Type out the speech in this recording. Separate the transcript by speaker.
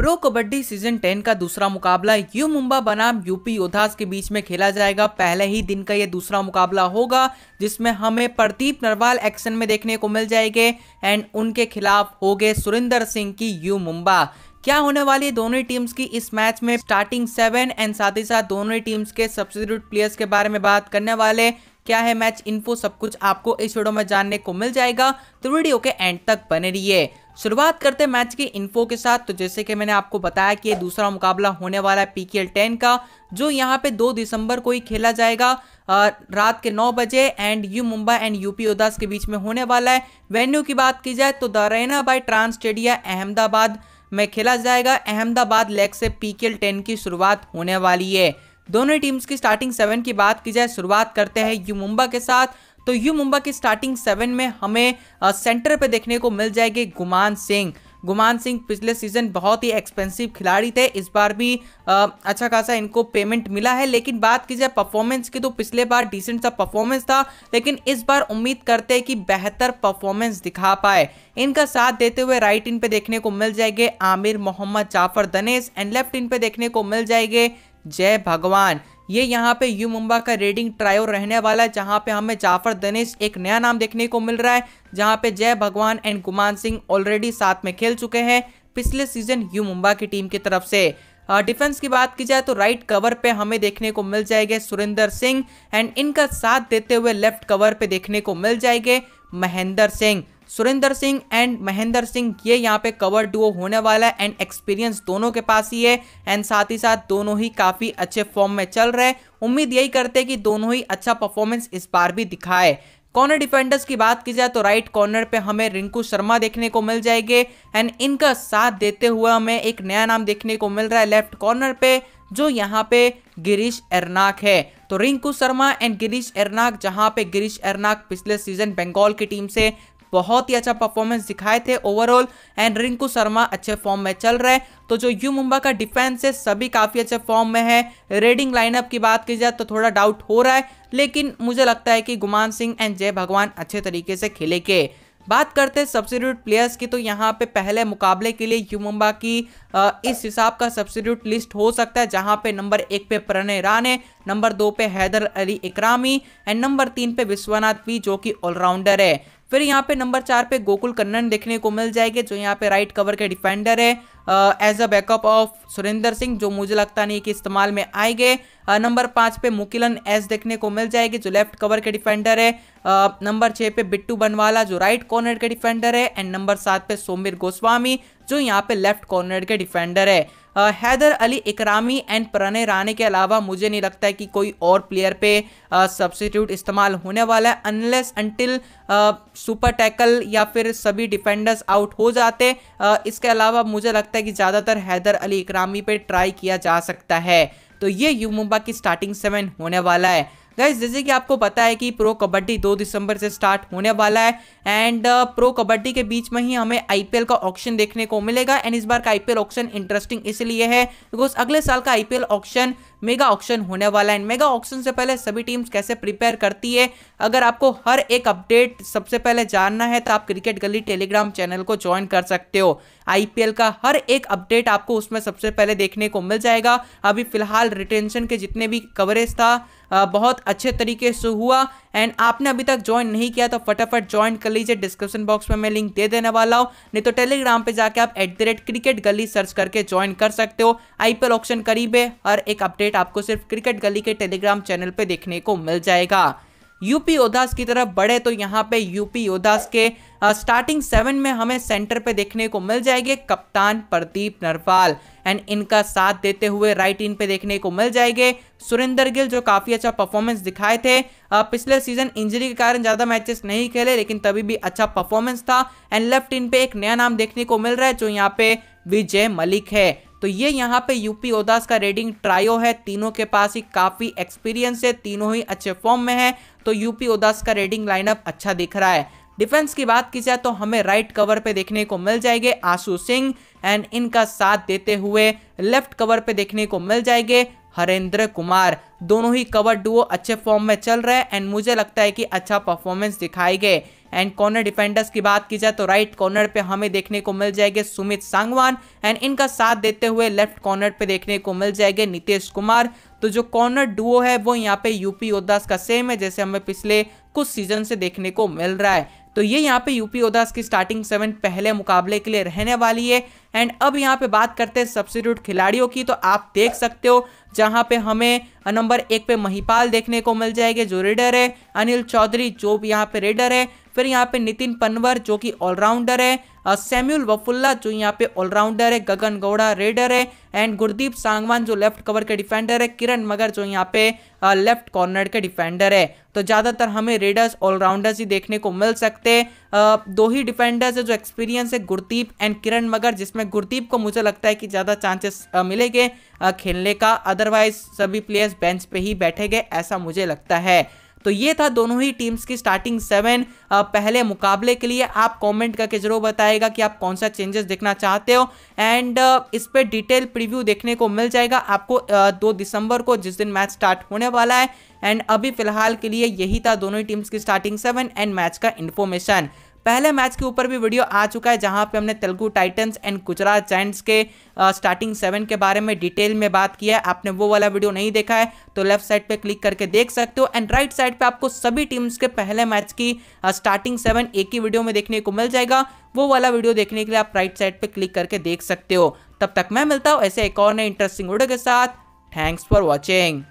Speaker 1: pro kabaddi season 10 का दूसरा मुकाबला यू मुंबा बनाम यूपी योद्धास के बीच में खेला जाएगा पहले ही दिन का यह दूसरा मुकाबला होगा जिसमें हमें प्रदीप नरवाल एक्शन में देखने को मिल जाएंगे एंड उनके खिलाफ होगे सुरेंद्र सिंह की यू मुंबा क्या होने वाली दोनों टीम्स की इस मैच में स्टार्टिंग सेवन एंड साथ ही साथ दोनों टीम्स के सब्सिट्यूट प्लेयर्स के बारे में बात करने वाले क्या है मैच इन्फो सब कुछ आपको इस वीडियो में जानने को मिल जाएगा तो वीडियो के एंड तक बने रहिए शुरुआत करते मैच की इन्फो के साथ तो जैसे कि मैंने आपको बताया कि ये दूसरा मुकाबला होने वाला है पीकेएल 10 का जो यहाँ पे 2 दिसंबर को ही खेला जाएगा रात के 9 बजे and U Mumbai and UP उदास के बीच में होने वाला है वेन्यू की बात की जाए तो arena by TransStadia Ahmedabad में खेला जाएगा अहमदाबाद लेग से पी 10 की शुरुआत होने वाली है दोनों टीम्स की स्टार्टिंग सेवन की बात की जाए शुरुआत करते हैं यू मुंबा के साथ तो यू मुंबा की स्टार्टिंग सेवन में हमें सेंटर पे देखने को मिल जाएगी गुमान सिंह गुमान सिंह पिछले सीजन बहुत ही एक्सपेंसिव खिलाड़ी थे इस बार भी आ, अच्छा खासा इनको पेमेंट मिला है लेकिन बात की जाए परफॉर्मेंस की तो पिछले बार डिसेंट सा परफॉर्मेंस था लेकिन इस बार उम्मीद करते हैं कि बेहतर परफॉर्मेंस दिखा पाए इनका साथ देते हुए राइट इन पे देखने को मिल जाएंगे Aamir Mohammad Jafar Danesh and left in पे देखने को मिल जाएंगे जय भगवान ये यहाँ पे यू मुंबा का रेडिंग ट्रायो रहने वाला है जहाँ पे हमें जाफर दनिश एक नया नाम देखने को मिल रहा है जहाँ पे जय भगवान एंड गुमान सिंह ऑलरेडी साथ में खेल चुके हैं पिछले सीजन यू मुंबा की टीम की तरफ से डिफेंस की बात की जाए तो राइट कवर पे हमें देखने को मिल जाएंगे सुरेंद्र सिंह एंड इनका साथ देते हुए लेफ्ट कवर पे देखने को मिल जाएंगे महेंद्र सिंह सुरेंद्र सिंह एंड महेंद्र सिंह ये यहाँ पे कवर डुओ होने वाला है एंड एक्सपीरियंस दोनों के पास ही है एंड साथ ही साथ दोनों ही काफ़ी अच्छे फॉर्म में चल रहे उम्मीद यही करते हैं कि दोनों ही अच्छा परफॉर्मेंस इस बार भी दिखाए कॉर्नर डिफेंडर्स की बात की जाए तो राइट कॉर्नर पे हमें रिंकू शर्मा देखने को मिल जाएंगे एंड इनका साथ देते हुए हमें एक नया नाम देखने को मिल रहा है लेफ्ट कॉर्नर पे जो यहाँ पे गिरीश एरनाक है तो रिंकू शर्मा एंड गिरीश एरनाक जहाँ पे गिरीश एरनाक पिछले सीजन बंगाल की टीम से बहुत ही अच्छा परफॉर्मेंस दिखाए थे ओवरऑल एंड रिंकू शर्मा अच्छे फॉर्म में चल रहे तो जो यू मुंबा का डिफेंस है सभी काफ़ी अच्छे फॉर्म में है रेडिंग लाइनअप की बात की जाए तो थोड़ा डाउट हो रहा है लेकिन मुझे लगता है कि गुमान सिंह एंड जय भगवान अच्छे तरीके से खेले के बात करते हैं सब्सिट्यूट प्लेयर्स की तो यहाँ पे पहले मुकाबले के लिए यू मुंबा की इस हिसाब का सब्सिट्यूट लिस्ट हो सकता है जहाँ पे नंबर एक पे प्रणय राणे नंबर दो पे हैदर अली इकरामी एंड नंबर तीन पे विश्वनाथ पी जो कि ऑलराउंडर है फिर यहाँ पे नंबर चार पे गोकुल कन्नन देखने को मिल जाएंगे जो यहाँ पे राइट कवर के डिफेंडर है as a backup of Surender Singh जो मुझे लगता नहीं कि इस्तेमाल में आएंगे नंबर पाँच पे मुकिलन एस देखने को मिल जाएगी जो लेफ्ट कवर के डिफेंडर है नंबर छः पे बिट्टू बनवाला जो राइट कॉर्नर के डिफेंडर है एंड नंबर सात पे सोमिर गोस्वामी जो यहाँ पे लेफ्ट कॉर्नर के डिफेंडर है हैदर अली इकरामी एंड प्रणय राणे के अलावा मुझे नहीं लगता है कि कोई और प्लेयर पे सब्सटीट्यूट इस्तेमाल होने वाला है अनलेस अनटिल सुपर टैकल या फिर सभी डिफेंडर्स आउट हो जाते आ, इसके अलावा मुझे लगता है कि ज़्यादातर हैदर अली इकरामी पे ट्राई किया जा सकता है तो ये यू मुंबा की स्टार्टिंग सेवन होने वाला है गाइज जैसे कि आपको पता है कि प्रो कबड्डी दो दिसंबर से स्टार्ट होने वाला है एंड प्रो uh, कबड्डी के बीच में ही हमें आईपीएल का ऑप्शन देखने को मिलेगा एंड इस बार का आईपीएल ऑप्शन इंटरेस्टिंग इसलिए है बिकॉज अगले साल का आईपीएल ऑप्शन मेगा ऑप्शन होने वाला है मेगा ऑप्शन से पहले सभी टीम्स कैसे प्रिपेयर करती है अगर आपको हर एक अपडेट सबसे पहले जानना है तो आप क्रिकेट गली टेलीग्राम चैनल को ज्वाइन कर सकते हो आईपीएल का हर एक अपडेट आपको उसमें सबसे पहले देखने को मिल जाएगा अभी फिलहाल रिटेंशन के जितने भी कवरेज था बहुत अच्छे तरीके से हुआ एंड आपने अभी तक ज्वाइन नहीं किया तो फटाफट ज्वाइन कर लीजिए डिस्क्रिप्शन बॉक्स में मैं लिंक दे देने वाला हूँ नहीं तो टेलीग्राम पे जाके आप at the rate cricket Gali search करके ज्वाइन कर सकते हो आईपीएल ऑप्शन करीब है हर एक अपडेट आपको सिर्फ क्रिकेट गली के टेलीग्राम चैनल पर देखने को मिल जाएगा यूपी योद्धास की तरफ बढ़े तो यहाँ पे यूपी योद्धास के स्टार्टिंग सेवन में हमें सेंटर पे देखने को मिल जाएंगे कप्तान प्रदीप नरवाल एंड इनका साथ देते हुए राइट इन पे देखने को मिल जाएंगे सुरेंदर गिल जो काफ़ी अच्छा परफॉर्मेंस दिखाए थे पिछले सीजन इंजरी के कारण ज़्यादा मैचेस नहीं खेले लेकिन तभी भी अच्छा परफॉर्मेंस था एंड लेफ्ट इन पे एक नया नाम देखने को मिल रहा है जो यहाँ पे विजय मलिक है तो ये यहाँ पे यूपी ओदास का रेडिंग ट्रायो है तीनों के पास ही काफ़ी एक्सपीरियंस है तीनों ही अच्छे फॉर्म में है तो यूपी ओदास का रेडिंग लाइनअप अच्छा दिख रहा है डिफेंस की बात की जाए तो हमें राइट कवर पे देखने को मिल जाएंगे आशु सिंह एंड इनका साथ देते हुए लेफ्ट कवर पे देखने को मिल जाएंगे हरेंद्र कुमार दोनों ही कवर डुओ अच्छे फॉर्म में चल रहे हैं एंड मुझे लगता है कि अच्छा परफॉर्मेंस दिखाएंगे एंड कॉर्नर डिफेंडर्स की बात की जाए तो राइट कॉर्नर पे हमें देखने को मिल जाएंगे सुमित सांगवान एंड इनका साथ देते हुए लेफ्ट कॉर्नर पे देखने को मिल जाएंगे नीतीश कुमार तो जो कॉर्नर डुओ है वो यहाँ पे यूपी उदास का सेम है जैसे हमें पिछले कुछ सीजन से देखने को मिल रहा है तो ये यहाँ पे यूपी उदास की स्टार्टिंग सेवन पहले मुकाबले के लिए रहने वाली है एंड अब यहाँ पे बात करते हैं सब्सिट्यूट खिलाड़ियों की तो आप देख सकते हो जहाँ पे हमें नंबर एक पे महिपाल देखने को मिल जाएगा जो रेडर है अनिल चौधरी जो भी यहाँ पे रेडर है फिर यहाँ पे नितिन पनवर जो कि ऑलराउंडर है सैम्यूल वफुल्ला जो यहाँ पे ऑलराउंडर है गगन गौड़ा रेडर है एंड गुरदीप सांगवान जो लेफ्ट कवर के डिफेंडर है किरण मगर जो यहाँ पे लेफ्ट कॉर्नर के डिफेंडर है तो ज़्यादातर हमें रेडर्स ऑलराउंडर्स ही देखने को मिल सकते हैं दो ही डिफेंडर्स है जो एक्सपीरियंस है गुरदीप एंड किरण मगर जिसमें गुरदीप को मुझे लगता है कि ज़्यादा चांसेस मिलेंगे खेलने का अदरवाइज सभी प्लेयर्स बेंच पे ही बैठे ऐसा मुझे लगता है तो ये था दोनों ही टीम्स की स्टार्टिंग सेवन पहले मुकाबले के लिए आप कमेंट करके जरूर बताएगा कि आप कौन सा चेंजेस देखना चाहते हो एंड इस पर डिटेल प्रीव्यू देखने को मिल जाएगा आपको दो दिसंबर को जिस दिन मैच स्टार्ट होने वाला है एंड अभी फिलहाल के लिए यही था दोनों ही टीम्स की स्टार्टिंग सेवन एंड मैच का इन्फॉर्मेशन पहले मैच के ऊपर भी वीडियो आ चुका है जहां पे हमने Telugu Titans and Gujarat Giants के स्टार्टिंग सेवन के बारे में डिटेल में बात की है आपने वो वाला वीडियो नहीं देखा है तो लेफ्ट साइड पे क्लिक करके देख सकते हो एंड राइट साइड पे आपको सभी टीम्स के पहले मैच की स्टार्टिंग सेवन एक ही वीडियो में देखने को मिल जाएगा वो वाला वीडियो देखने के लिए आप राइट साइड पर क्लिक करके देख सकते हो तब तक मैं मिलता हूँ ऐसे एक और नए इंटरेस्टिंग वीडियो के साथ थैंक्स फॉर वॉचिंग